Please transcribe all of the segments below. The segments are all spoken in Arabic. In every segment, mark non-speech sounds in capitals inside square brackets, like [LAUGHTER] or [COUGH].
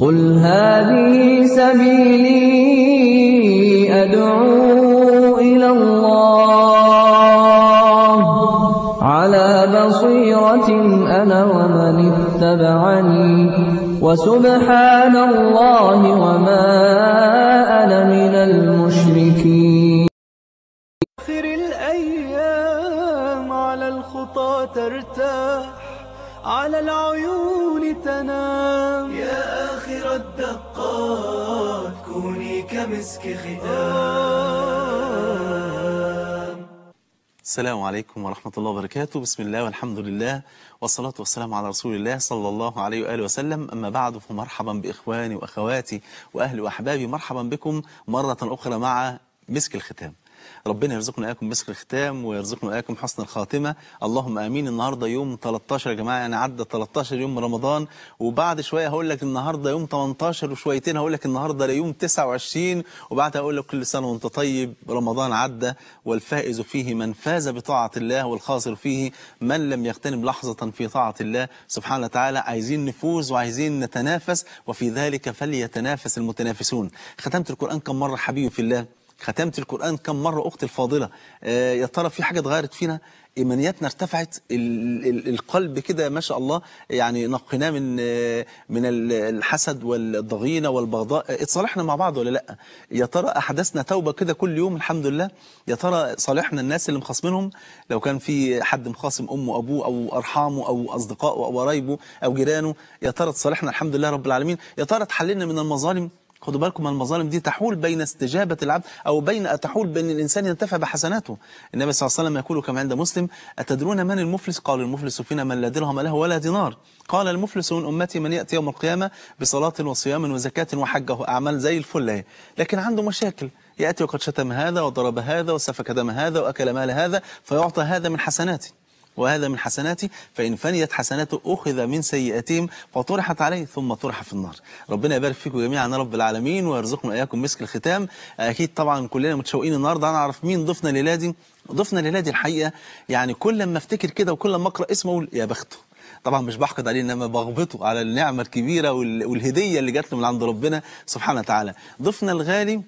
قل هذه سبيلي أدعو إلى الله على بصيرة أنا ومن اتبعني وسبحان الله وما أنا من المشركين آخر الأيام على الخطى ترتاح على العيون تنام يا آخر الدقات كوني كمسك ختام السلام عليكم ورحمة الله وبركاته بسم الله والحمد لله والصلاة والسلام على رسول الله صلى الله عليه وآله وسلم أما بعد فمرحبا بإخواني وأخواتي وأهلي وأحبابي مرحبا بكم مرة أخرى مع مسك الختام ربنا يرزقنا اياكم مسك الختام ويرزقنا اياكم حسن الخاتمه اللهم امين النهارده يوم 13 يا جماعه يعني عدى 13 يوم رمضان وبعد شويه هقول لك النهارده يوم 18 وشويتين هقول لك النهارده ليوم 29 وبعدها هقول لك كل سنه وانت طيب رمضان عدى والفائز فيه من فاز بطاعه الله والخاسر فيه من لم يغتنم لحظه في طاعه الله سبحانه وتعالى عايزين نفوز وعايزين نتنافس وفي ذلك فليتنافس المتنافسون ختمت القران كم مره حبيبي في الله ختمت القرآن كم مرة أختي الفاضلة آه يا ترى في حاجة اتغيرت فينا إيمانياتنا ارتفعت القلب كده ما شاء الله يعني نقيناه من آه، من الحسد والضغينة والبغضاء آه، اتصالحنا مع بعض ولا لأ يا ترى أحدثنا توبة كده كل يوم الحمد لله يا ترى صالحنا الناس اللي مخاصمينهم لو كان في حد مخاصم أمه وأبوه أو أرحامه أو أصدقائه أو قرايبه أو جيرانه يا ترى اتصالحنا الحمد لله رب العالمين يا ترى اتحللنا من المظالم خدوا بالكم المظالم دي تحول بين استجابة العبد أو بين تحول بين الإنسان ينتفع بحسناته النبي صلى الله عليه وسلم يقول كما عند مسلم أتدرون من المفلس قال المفلس فينا من لا درهم له ولا دينار قال المفلس من أمتي من يأتي يوم القيامة بصلاة وصيام وزكاة وحجه أعمال زي الفل لكن عنده مشاكل يأتي وقد شتم هذا وضرب هذا وسفك دم هذا وأكل مال هذا فيعطى هذا من حسناته وهذا من حسناتي فإن فنيت حسناته أخذ من سيئاتهم فطرحت عليه ثم طرح في النار ربنا يبارك فيكم جميعا يا رب العالمين ويرزقنا إياكم مسك الختام أكيد طبعا كلنا متشوقين النهارده هنعرف مين ضيفنا ليلة دي ضيفنا ليلة دي الحقيقة يعني كل ما افتكر كده وكل ما أقرأ اسمه أقول يا بخته طبعا مش بحقد عليه انما بغبطه على النعمه الكبيره والهديه اللي جات له من عند ربنا سبحانه وتعالى ضيفنا الغالي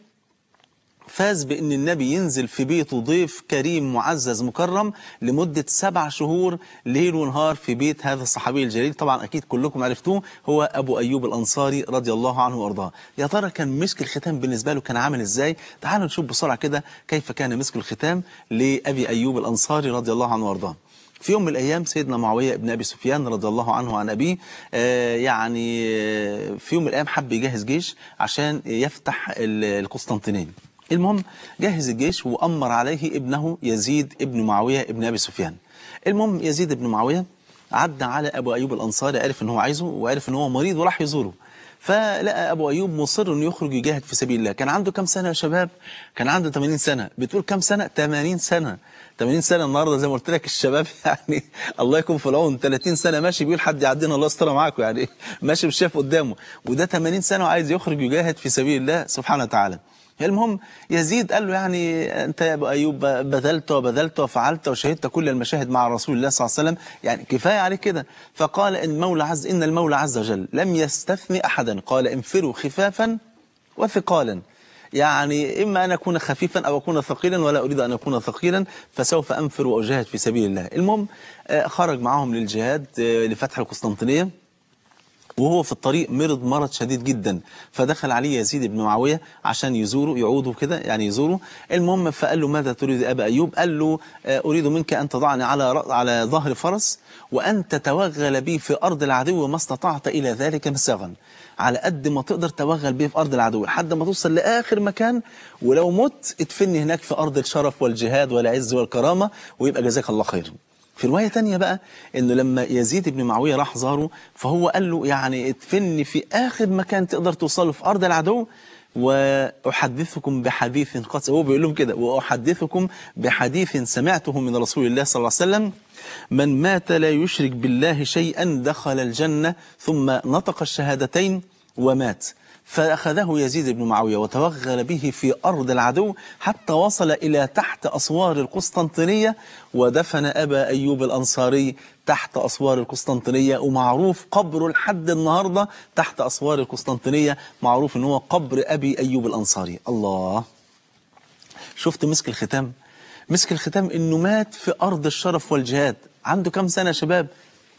فاز بأن النبي ينزل في بيته ضيف كريم معزز مكرم لمدة سبع شهور ليل ونهار في بيت هذا الصحابي الجليل طبعا أكيد كلكم عرفتوه هو أبو أيوب الأنصاري رضي الله عنه وأرضاه يا ترى كان مسك الختام بالنسبة له كان عامل إزاي تعالوا نشوف بسرعة كده كيف كان مسك الختام لأبي أيوب الأنصاري رضي الله عنه وأرضاه في يوم من الأيام سيدنا معاوية بن أبي سفيان رضي الله عنه وعن أبيه آه يعني آه، في يوم من الأيام حب يجهز جيش عشان يفتح القسطنطينية المهم جهز الجيش وأمر عليه ابنه يزيد ابن معاوية ابن أبي سفيان المهم يزيد ابن معاوية عدى على أبو أيوب الأنصاري عرف أن هو عايزه وعرف أن هو مريض وراح يزوره فلقى أبو أيوب مصر أنه يخرج يجاهد في سبيل الله كان عنده كم سنة يا شباب كان عنده 80 سنة بتقول كم سنة 80 سنة 80 سنة النهاردة زي ما قلت لك الشباب [LAUGHS] يعني الله يكون في العون 30 سنة ماشي بيقول حد يعدينا الله يستر معاكم يعني ماشي مش شايف قدامه وده 80 سنة وعايز يخرج يجاهد في سبيل الله سبحانه وتعالى المهم يزيد قال له يعني انت يا ابو ايوب بذلت وبذلت وفعلت وشهدت كل المشاهد مع رسول الله صلى الله عليه وسلم يعني كفايه عليك كده فقال ان المولى عز ان المولى عز وجل لم يستثني احدا قال انفروا خفافا وثقالا يعني إما أن أكون خفيفا أو أكون ثقيلا ولا أريد أن أكون ثقيلا فسوف أنفر وأجاهد في سبيل الله المهم آه، خرج معهم للجهاد آه، لفتح القسطنطينية وهو في الطريق مرض مرض شديد جدا فدخل عليه يزيد بن معاوية عشان يزوره يعوده كده يعني يزوره المهم فقال له ماذا تريد أبا أيوب قال له آه، أريد منك أن تضعني على على ظهر فرس وأن تتوغل بي في أرض العدو ما استطعت إلى ذلك مساغا على قد ما تقدر توغل بيه في أرض العدو لحد ما توصل لآخر مكان ولو مت ادفني هناك في أرض الشرف والجهاد والعز والكرامة ويبقى جزاك الله خير في رواية تانية بقى انه لما يزيد بن معاوية راح زاره فهو قال له يعني ادفني في اخر مكان تقدر توصله في ارض العدو وأحدثكم بحديث قد هو بيقول لهم كده وأحدثكم بحديث سمعته من رسول الله صلى الله عليه وسلم من مات لا يشرك بالله شيئا دخل الجنة ثم نطق الشهادتين ومات فأخذه يزيد بن معاوية وتوغل به في أرض العدو حتى وصل إلى تحت أسوار القسطنطينية ودفن أبا أيوب الأنصاري تحت أسوار القسطنطينية ومعروف قبره لحد النهاردة تحت أسوار القسطنطينية معروف أن هو قبر أبي أيوب الأنصاري الله شفت مسك الختام مسك الختام أنه مات في أرض الشرف والجهاد عنده كم سنة شباب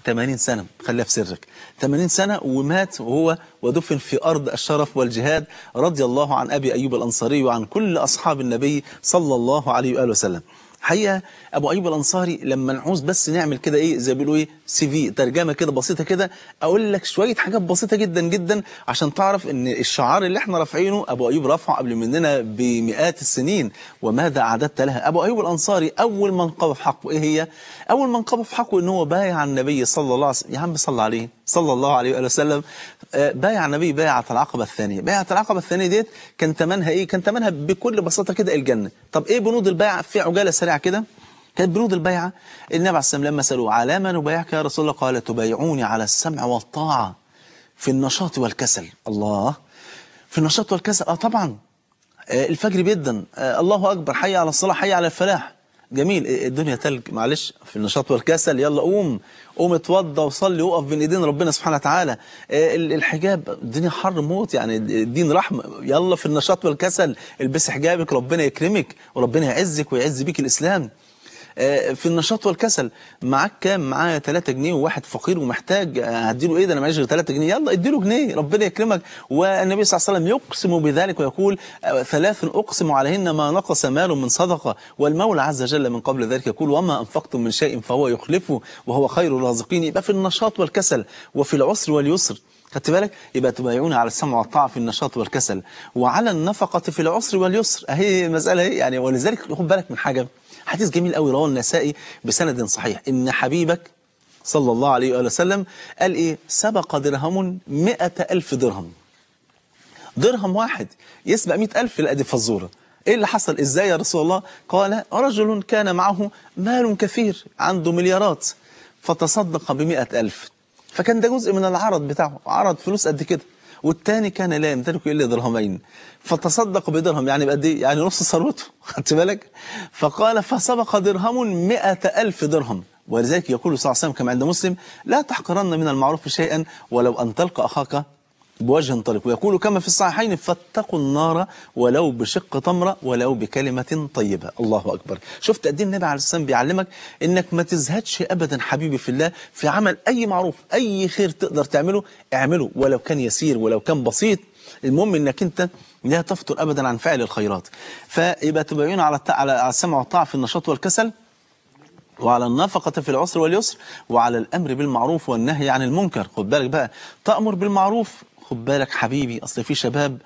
80 سنة خليها في سرك 80 سنة ومات وهو ودفن في أرض الشرف والجهاد رضي الله عن أبي أيوب الأنصاري وعن كل أصحاب النبي صلى الله عليه وآله وسلم حقيقه ابو ايوب الانصاري لما نعوز بس نعمل كده ايه زي بيقولوا ايه سي في ترجمه كده بسيطه كده اقول لك شويه حاجات بسيطه جدا جدا عشان تعرف ان الشعار اللي احنا رافعينه ابو ايوب رفعه قبل مننا بمئات السنين وماذا اعددت لها ابو ايوب الانصاري اول قضى في حقه ايه هي اول قضى في حقه ان هو بايع النبي صلى الله عليه وسلم يا عم صلى عليه صلى الله عليه وآله وسلم آه، بايع النبي بايعة العقبة الثانية بايعة العقبة الثانية ديت كان ثمنها ايه كان ثمنها بكل بساطة كده الجنة طب ايه بنود البيعة في عجالة سريعة كده كانت بنود البيعة النبي عليه والسلام لما سألوه على ما نبايعك يا رسول الله قال تبايعوني على السمع والطاعة في النشاط والكسل الله في النشاط والكسل آه طبعا آه الفجر بيدن آه الله أكبر حي على الصلاة حي على الفلاح جميل إيه، الدنيا تلج معلش في النشاط والكسل يلا قوم قوم اتوضى وصلي وقف بين ايدين ربنا سبحانه وتعالى إيه، الحجاب الدنيا حر موت يعني الدين رحمه يلا في النشاط والكسل البس حجابك ربنا يكرمك وربنا يعزك ويعز بيك الاسلام آه، في النشاط والكسل معاك كام معايا 3 جنيه وواحد فقير ومحتاج آه، هديله ايه ده انا معيش غير 3 جنيه يلا اديله جنيه ربنا يكرمك والنبي صلى الله عليه وسلم يقسم بذلك ويقول آه، ثلاث اقسم عليهن ما نقص مال من صدقه والمولى عز وجل من قبل ذلك يقول وما انفقتم من شيء فهو يخلفه وهو خير الرازقين يبقى في النشاط والكسل وفي العسر واليسر خدت بالك يبقى تبايعون على السمع والطاعه في النشاط والكسل وعلى النفقه في العسر واليسر اهي المسألة إيه؟ يعني ولذلك خد بالك من حاجه حديث جميل قوي رواه النسائي بسند صحيح ان حبيبك صلى الله عليه وآله وسلم قال إيه سبق درهم مئة ألف درهم درهم واحد يسبق مئة ألف لأدي فزورة إيه اللي حصل إزاي يا رسول الله قال رجل كان معه مال كثير عنده مليارات فتصدق بمئة ألف فكان ده جزء من العرض بتاعه عرض فلوس قد كده والثاني كان لا يمتلك الا درهمين فتصدق بدرهم يعني بقد ايه يعني نص ثروته [LAUGHS] خدت بالك فقال فسبق درهم مئة ألف درهم ولذلك يقول صلى الله عليه وسلم كما عند مسلم لا تحقرن من المعروف شيئا ولو أن تلقى أخاك بوجه طلق ويقول كما في الصحيحين فاتقوا النار ولو بشق تمرة ولو بكلمة طيبة الله أكبر شفت قد إيه النبي عليه السلام بيعلمك إنك ما تزهدش أبدا حبيبي في الله في عمل أي معروف أي خير تقدر تعمله اعمله ولو كان يسير ولو كان بسيط المهم إنك أنت لا تفطر أبدا عن فعل الخيرات فيبقى تبعون على على السمع والطاعة في النشاط والكسل وعلى النفقة في العسر واليسر وعلى الأمر بالمعروف والنهي عن المنكر خد بالك بقى تأمر بالمعروف خد بالك حبيبي اصل في شباب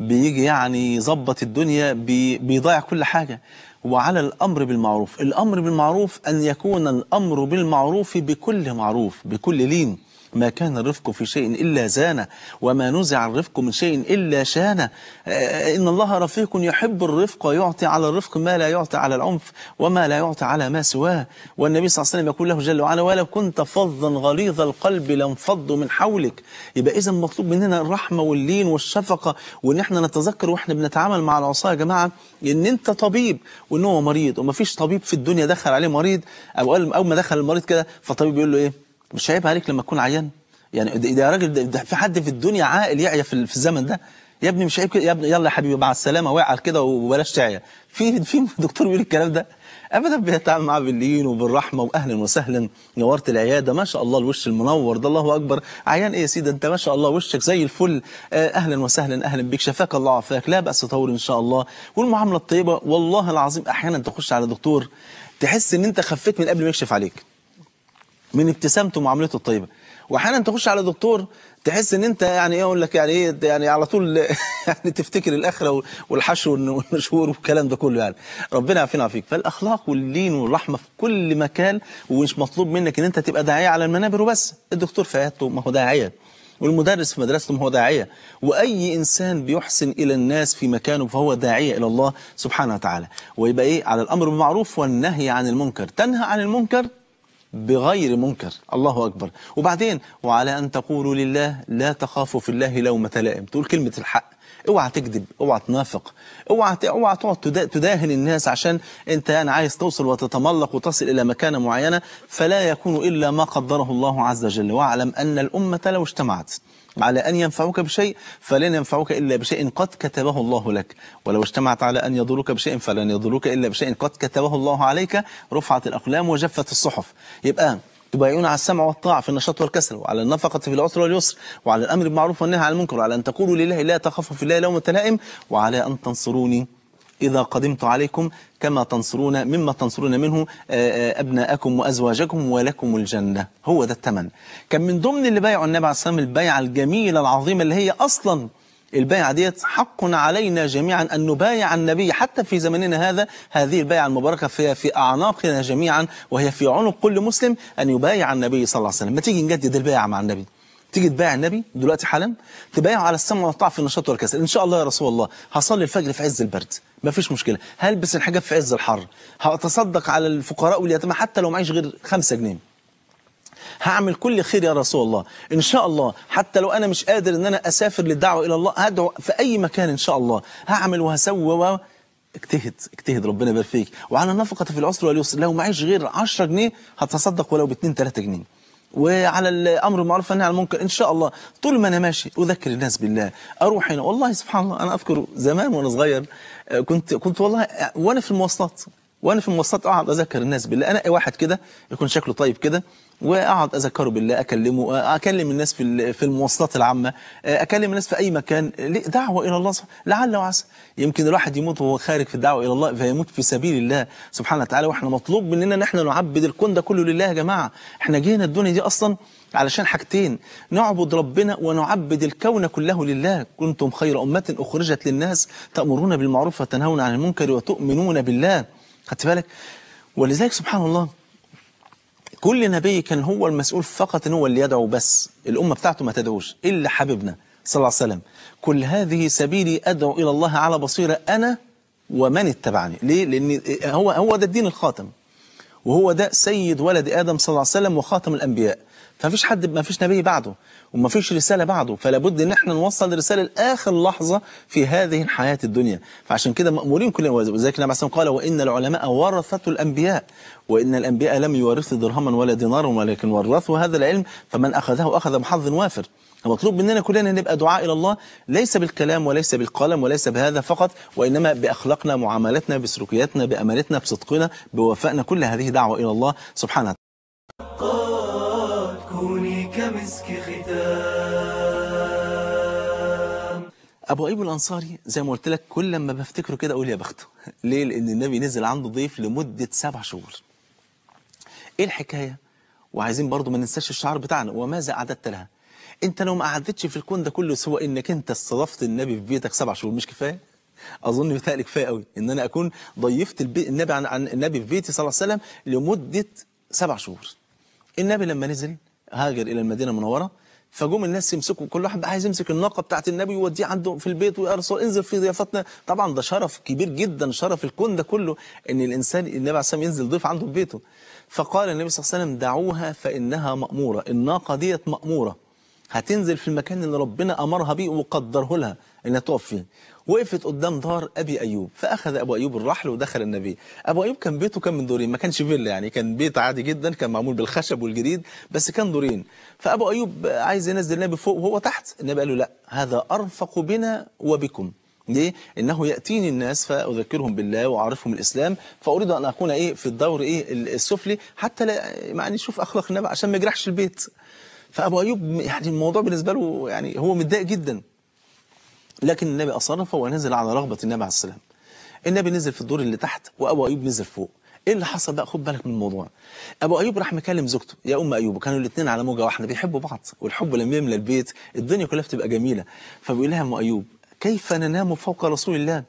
بيجي يعني يظبط الدنيا بي بيضيع كل حاجه وعلى الامر بالمعروف الامر بالمعروف ان يكون الامر بالمعروف بكل معروف بكل لين ما كان الرفق في شيء إلا زانه وما نزع الرفق من شيء إلا شانه آه، إن الله رفيق يحب الرفق ويعطي على الرفق ما لا يعطي على العنف وما لا يعطي على ما سواه والنبي صلى الله عليه وسلم يقول له جل وعلا ولو كنت فظا غليظ القلب لانفضوا من حولك يبقى إذا مطلوب مننا الرحمة واللين والشفقة وإن احنا نتذكر وإحنا بنتعامل مع العصاة يا جماعة إن أنت طبيب وإن هو مريض ومفيش طبيب في الدنيا دخل عليه مريض أو أول ما دخل المريض كده فالطبيب يقول له إيه مش عيب عليك لما تكون عيان يعني ده يا راجل ده, في حد في الدنيا عاقل يعيا في, الزمن ده يا ابني مش عيب كده يا ابني يلا يا حبيبي مع السلامه واعى كده وبلاش تعيا في في دكتور بيقول الكلام ده ابدا بيتعامل معاه باللين وبالرحمه واهلا وسهلا نورت العياده ما شاء الله الوش المنور ده الله اكبر عيان ايه يا سيدي انت ما شاء الله وشك زي الفل آه، اهلا وسهلا اهلا بك شفاك الله عافاك لا باس تطول ان شاء الله والمعامله الطيبه والله العظيم احيانا تخش على دكتور تحس ان انت خفيت من قبل ما يكشف عليك من ابتسامته ومعاملته الطيبه واحيانا تخش على دكتور تحس ان انت يعني ايه اقول لك يعني ايه يعني على طول [LAUGHS] يعني تفتكر الاخره والحشو والنشور والكلام ده كله يعني ربنا يعافينا فيك فالاخلاق واللين والرحمه في كل مكان ومش مطلوب منك ان انت تبقى داعيه على المنابر وبس الدكتور في عيادته ما هو داعيه والمدرس في مدرسته ما هو داعيه واي انسان بيحسن الى الناس في مكانه فهو داعيه الى الله سبحانه وتعالى ويبقى ايه على الامر بالمعروف والنهي عن المنكر تنهى عن المنكر بغير منكر الله أكبر وبعدين وعلى أن تقولوا لله لا تخافوا في الله لومة لائم تقول كلمة الحق اوعى تكذب اوعى تنافق اوعى اوعى تقعد تداهن الناس عشان انت انا يعني عايز توصل وتتملق وتصل الى مكانه معينه فلا يكون الا ما قدره الله عز وجل واعلم ان الامه لو اجتمعت على أن ينفعوك بشيء فلن ينفعوك إلا بشيء قد كتبه الله لك ولو اجتمعت على أن يضروك بشيء فلن يضروك إلا بشيء قد كتبه الله عليك رفعت الأقلام وجفت الصحف يبقى تبايعون على السمع والطاعة في النشاط والكسل وعلى النفقة في العسر واليسر وعلى الأمر بالمعروف والنهي عن المنكر وعلى أن تقولوا لله لا تخافوا في الله لومة لائم وعلى أن تنصروني إذا قدمت عليكم كما تنصرون مما تنصرون منه آه، آه، أبناءكم وأزواجكم ولكم الجنة هو ده الثمن كان من ضمن اللي بايعوا النبي عليه الصلاة والسلام البيعة الجميلة العظيمة اللي هي أصلا البيعة ديت حق علينا جميعا أن نبايع النبي حتى في زمننا هذا هذه البيعة المباركة في, في أعناقنا جميعا وهي في عنق كل مسلم أن يبايع النبي صلى الله عليه وسلم ما تيجي نجدد البيعة مع النبي تيجي تبايع النبي دلوقتي حالا تبايعه على السمع والطاعه في النشاط والكسل ان شاء الله يا رسول الله هصلي الفجر في عز البرد مفيش مشكله هلبس الحجاب في عز الحر هتصدق على الفقراء واليتامى حتى لو معيش غير 5 جنيه هعمل كل خير يا رسول الله ان شاء الله حتى لو انا مش قادر ان انا اسافر للدعوه الى الله هدعو في اي مكان ان شاء الله هعمل وهسوي و... اجتهد اجتهد ربنا يبارك فيك وعلى نفقة في العسر واليسر لو معيش غير 10 جنيه هتصدق ولو ب 2 3 جنيه وعلى الامر بالمعروف والنهي عن المنكر ان شاء الله طول ما انا ماشي اذكر الناس بالله اروح هنا والله سبحان الله انا اذكر زمان وانا صغير آه، كنت كنت والله آه، وانا في المواصلات وانا في المواصلات اقعد اذكر الناس بالله انا واحد كده يكون شكله طيب كده واقعد اذكره بالله اكلمه اكلم الناس في في المواصلات العامه اكلم الناس في اي مكان دعوه الى الله لعل وعسى يمكن الواحد يموت وهو خارج في الدعوه الى الله فيموت في سبيل الله سبحانه وتعالى واحنا مطلوب مننا ان احنا نعبد الكون ده كله لله يا جماعه احنا جينا الدنيا دي اصلا علشان حاجتين نعبد ربنا ونعبد الكون كله لله كنتم خير امه اخرجت للناس تامرون بالمعروف وتنهون عن المنكر وتؤمنون بالله خدت بالك ولذلك سبحان الله كل نبي كان هو المسؤول فقط ان هو اللي يدعو بس الامه بتاعته ما تدعوش الا حبيبنا صلى الله عليه وسلم كل هذه سبيلي ادعو الى الله على بصيره انا ومن اتبعني ليه لان هو هو ده الدين الخاتم وهو ده سيد ولد ادم صلى الله عليه وسلم وخاتم الانبياء فمفيش حد مفيش نبي بعده ومفيش رسالة بعده فلا بد ان احنا نوصل رسالة لاخر لحظة في هذه الحياة الدنيا فعشان كده مأمورين كلنا وذلك النبي عليه قال وان العلماء ورثة الانبياء وان الانبياء لم يورثوا درهما ولا دينارا ولكن ورثوا هذا العلم فمن اخذه اخذ بحظ وافر المطلوب مننا كلنا نبقى دعاء الى الله ليس بالكلام وليس بالقلم وليس بهذا فقط وانما باخلاقنا معاملتنا بسلوكياتنا بامانتنا بصدقنا بوفائنا كل هذه دعوه الى الله سبحانه المسك ختام ابو ايوب الانصاري زي ما قلت لك كل لما بفتكره كده اقول يا بخته ليه لان النبي نزل عنده ضيف لمده سبع شهور ايه الحكايه وعايزين برضو ما ننساش الشعار بتاعنا وماذا اعددت لها انت لو ما قعدتش في الكون ده كله سوى انك انت استضفت النبي في بيتك سبع شهور مش كفايه اظن بتهيألي كفايه قوي ان انا اكون ضيفت البي... النبي عن... عن النبي في بيتي صلى الله عليه وسلم لمده سبع شهور النبي لما نزل هاجر الى المدينه المنوره فجم الناس يمسكوا كل واحد بقى عايز يمسك الناقه بتاعت النبي ويوديه عنده في البيت ويرسل انزل في ضيافتنا طبعا ده شرف كبير جدا شرف الكون ده كله ان الانسان النبي عليه الصلاه ينزل ضيف عنده في بيته فقال النبي صلى الله عليه وسلم دعوها فانها ماموره الناقه ديت ماموره هتنزل في المكان اللي ربنا أمرها بيه وقدره لها إنها تقف فيه وقفت قدام دار أبي أيوب فأخذ أبو أيوب الرحل ودخل النبي أبو أيوب كان بيته كان من دورين ما كانش فيلا يعني كان بيت عادي جدا كان معمول بالخشب والجريد بس كان دورين فأبو أيوب عايز ينزل النبي فوق وهو تحت النبي قال له لا هذا أرفق بنا وبكم ليه؟ انه ياتيني الناس فاذكرهم بالله واعرفهم الاسلام فاريد ان اكون ايه في الدور ايه السفلي حتى لا يعني شوف اخلاق النبي عشان ما يجرحش البيت فابو ايوب يعني الموضوع بالنسبه له يعني هو متضايق جدا لكن النبي اصرف ونزل على رغبه النبي عليه السلام النبي نزل في الدور اللي تحت وابو ايوب نزل فوق ايه اللي حصل بقى خد بالك من الموضوع ابو ايوب راح مكلم زوجته يا ام ايوب كانوا الاثنين على موجه واحده بيحبوا بعض والحب لما يملى البيت الدنيا كلها بتبقى جميله فبيقول لها ام ايوب كيف ننام فوق رسول الله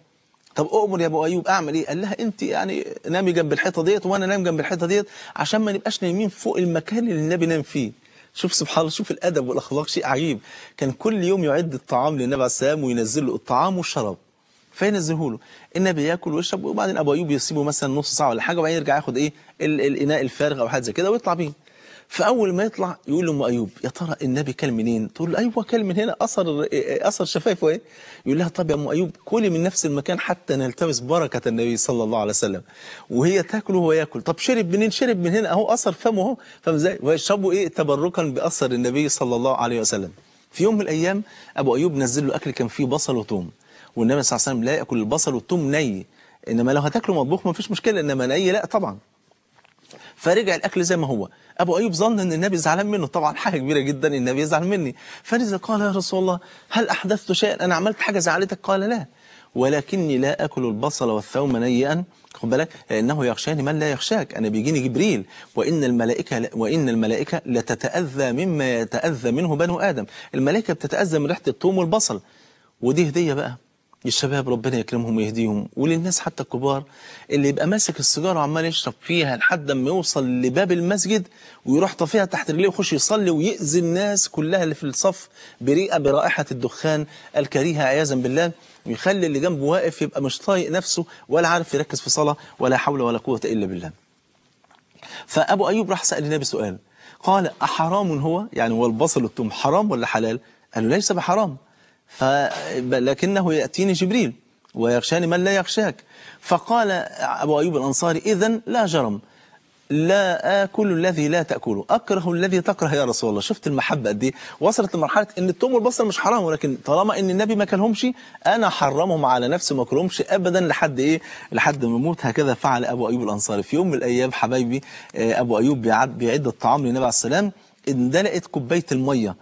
طب اؤمر يا ابو ايوب اعمل ايه قال لها انت يعني نامي جنب الحيطه ديت وانا نام جنب الحيطه ديت عشان ما نبقاش نايمين فوق المكان اللي النبي نام فيه شوف سبحان الله شوف الأدب والأخلاق شيء عجيب كان كل يوم يعد الطعام للنبي عليه السلام وينزل له الطعام والشراب فينزله له النبي ياكل ويشرب وبعدين ابو ايوب يسيبه مثلا نص ساعه ولا حاجه وبعدين يرجع ياخد ايه الاناء الفارغ او حاجه زي كده ويطلع بيه فاول ما يطلع يقول لام ايوب يا ترى النبي كان منين تقول له ايوه كان من هنا اثر آه، اثر شفايفه ايه يقول لها طب يا ام ايوب كلي من نفس المكان حتى نلتمس بركه النبي صلى الله عليه وسلم وهي تاكل وهو ياكل طب شرب منين شرب من هنا اهو اثر فمه اهو فاهم ازاي ويشربوا ايه تبركا باثر النبي صلى الله عليه وسلم في يوم من الايام ابو ايوب نزل له اكل كان فيه بصل وثوم والنبي صلى الله عليه وسلم لا ياكل البصل والثوم ني انما لو هتاكله مطبوخ ما فيش مشكله انما ني لا طبعا فرجع الاكل زي ما هو ابو ايوب ظن ان النبي زعلان منه طبعا حاجه كبيره جدا النبي يزعل مني فلذا قال يا رسول الله هل احدثت شيئا انا عملت حاجه زعلتك قال لا ولكني لا اكل البصل والثوم نيئا خد بالك لانه يخشاني من لا يخشاك انا بيجيني جبريل وان الملائكه وان الملائكه لتتاذى مما يتاذى منه بنو ادم الملائكه بتتاذى من ريحه الثوم والبصل ودي هديه بقى للشباب ربنا يكرمهم ويهديهم وللناس حتى الكبار اللي يبقى ماسك السيجاره وعمال يشرب فيها لحد ما يوصل لباب المسجد ويروح طافيها تحت رجليه ويخش يصلي ويأذي الناس كلها اللي في الصف بريئه برائحه الدخان الكريهه عياذا بالله ويخلي اللي جنبه واقف يبقى مش طايق نفسه ولا عارف يركز في صلاه ولا حول ولا قوه الا بالله. فابو ايوب راح سال النبي سؤال قال احرام هو يعني هو البصل والثوم حرام ولا حلال؟ قال له ليس بحرام آه، لكنه يأتيني جبريل ويغشاني من لا يغشاك فقال أبو أيوب الأنصاري إذا لا جرم لا آكل الذي لا تأكله أكره الذي تكره يا رسول الله شفت المحبة قد وصلت لمرحلة أن التوم والبصل مش حرام ولكن طالما أن النبي ما كلهمش أنا حرمهم على نفسي ما كلهمش أبدا لحد إيه لحد ما أموت هكذا فعل أبو أيوب الأنصاري في يوم من الأيام حبايبي آه، أبو أيوب بيعد, بيعد الطعام للنبي عليه السلام اندلقت كوباية المية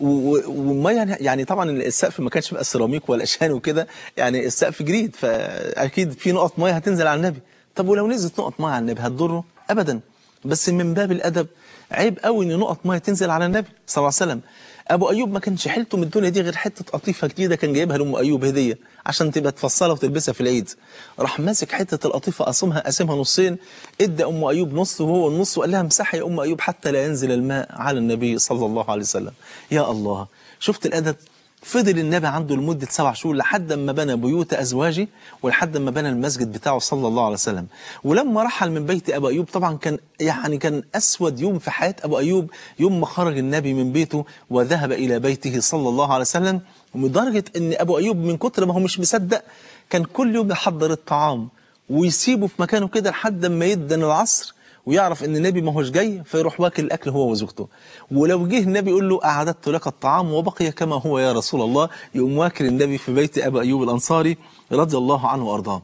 والميه يعني-, يعني طبعا السقف ما كانش بقى سيراميك ولا شان وكده يعني السقف جريد فاكيد في نقط ميه هتنزل على النبي طب ولو نزلت نقط ميه على النبي هتضره ابدا بس من باب الادب عيب قوي ان نقط ميه تنزل على النبي صلى الله عليه وسلم ابو ايوب ما كانش حيلته من الدنيا دي غير حته قطيفه جديده كان جايبها لام ايوب هديه عشان تبقى تفصلها وتلبسها في العيد راح ماسك حته القطيفه قاسمها قاسمها نصين ادى ام ايوب نص وهو النص وقال لها امسحي يا ام ايوب حتى لا ينزل الماء على النبي صلى الله عليه وسلم يا الله شفت الادب فضل النبي عنده لمدة سبع شهور لحد ما بنى بيوت أزواجه ولحد ما بنى المسجد بتاعه صلى الله عليه وسلم ولما رحل من بيت أبو أيوب طبعا كان يعني كان أسود يوم في حياة أبو أيوب يوم ما خرج النبي من بيته وذهب إلى بيته صلى الله عليه وسلم لدرجة أن أبو أيوب من كتر ما هو مش مصدق كان كل يوم يحضر الطعام ويسيبه في مكانه كده لحد ما يدن العصر ويعرف ان النبي ما هوش جاي فيروح واكل الاكل هو وزوجته ولو جه النبي يقول له اعددت لك الطعام وبقي كما هو يا رسول الله يقوم واكل النبي في بيت ابو ايوب الانصاري رضي الله عنه وارضاه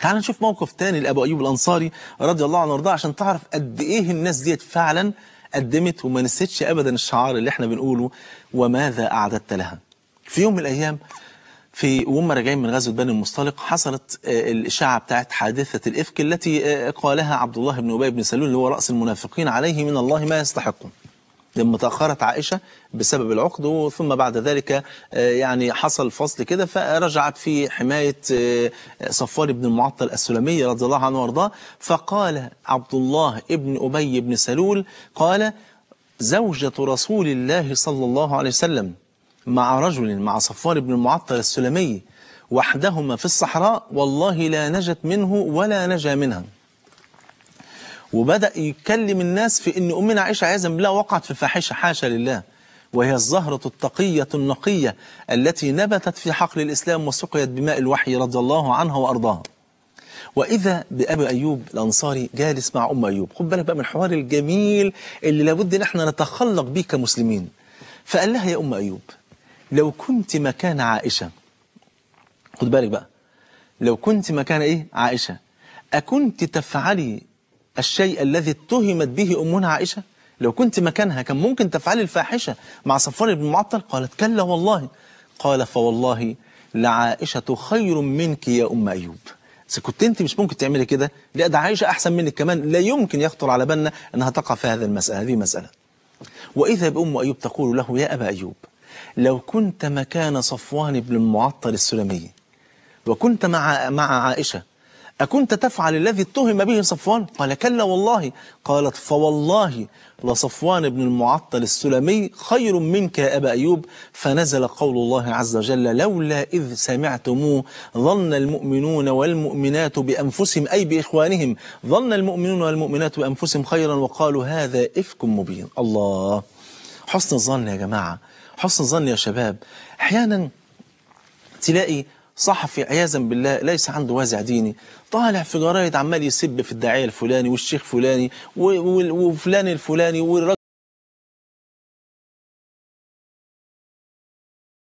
تعال نشوف موقف تاني لابو ايوب الانصاري رضي الله عنه وارضاه عشان تعرف قد ايه الناس ديت فعلا قدمت وما نسيتش ابدا الشعار اللي احنا بنقوله وماذا اعددت لها في يوم من الايام في وهم راجعين من غزوه بني المصطلق حصلت آه، الاشاعه بتاعت حادثه الافك التي آه، قالها عبد الله بن ابي بن سلول اللي هو راس المنافقين عليه من الله ما يستحقه لما تأخرت عائشة بسبب العقد وثم بعد ذلك آه، يعني حصل فصل كده فرجعت في حماية صفار بن المعطل السلمي رضي الله عنه وارضاه فقال عبد الله بن أبي بن سلول قال زوجة رسول الله صلى الله عليه وسلم مع رجل مع صفوان بن المعطل السلمي وحدهما في الصحراء والله لا نجت منه ولا نجا منها وبدأ يكلم الناس في أن أمنا عائشة عياذا بالله وقعت في الفاحشة حاشا لله وهي الزهرة التقية النقية التي نبتت في حقل الإسلام وسقيت بماء الوحي رضي الله عنها وأرضاها وإذا بأبي أيوب الأنصاري جالس مع أم أيوب خد بالك بقى من الحوار الجميل اللي لابد إن احنا نتخلق به كمسلمين فقال لها يا أم أيوب لو كنت مكان عائشة خد بالك بقى لو كنت مكان إيه عائشة أكنت تفعلي الشيء الذي اتهمت به أمنا عائشة لو كنت مكانها كان ممكن تفعلي الفاحشة مع صفوان بن معطل قالت كلا والله قال فوالله لعائشة خير منك يا أم أيوب إذا كنت أنت مش ممكن تعملي كده لا ده عائشة أحسن منك كمان لا يمكن يخطر على بالنا أنها تقع في هذا المسألة هذه مسألة وإذا بأم أيوب تقول له يا أبا أيوب لو كنت مكان صفوان بن المعطل السلمي وكنت مع مع عائشة أكنت تفعل الذي اتهم به صفوان قال كلا والله قالت فوالله لصفوان بن المعطل السلمي خير منك يا أبا أيوب فنزل قول الله عز وجل لولا إذ سمعتموه ظن المؤمنون والمؤمنات بأنفسهم أي بإخوانهم ظن المؤمنون والمؤمنات بأنفسهم خيرا وقالوا هذا إفك مبين الله حسن الظن يا جماعة حسن ظن يا شباب أحيانا تلاقي صحفي عياذا بالله ليس عنده وازع ديني طالع في جرايد عمال يسب في الداعية الفلاني والشيخ فلاني وفلان الفلاني والرجل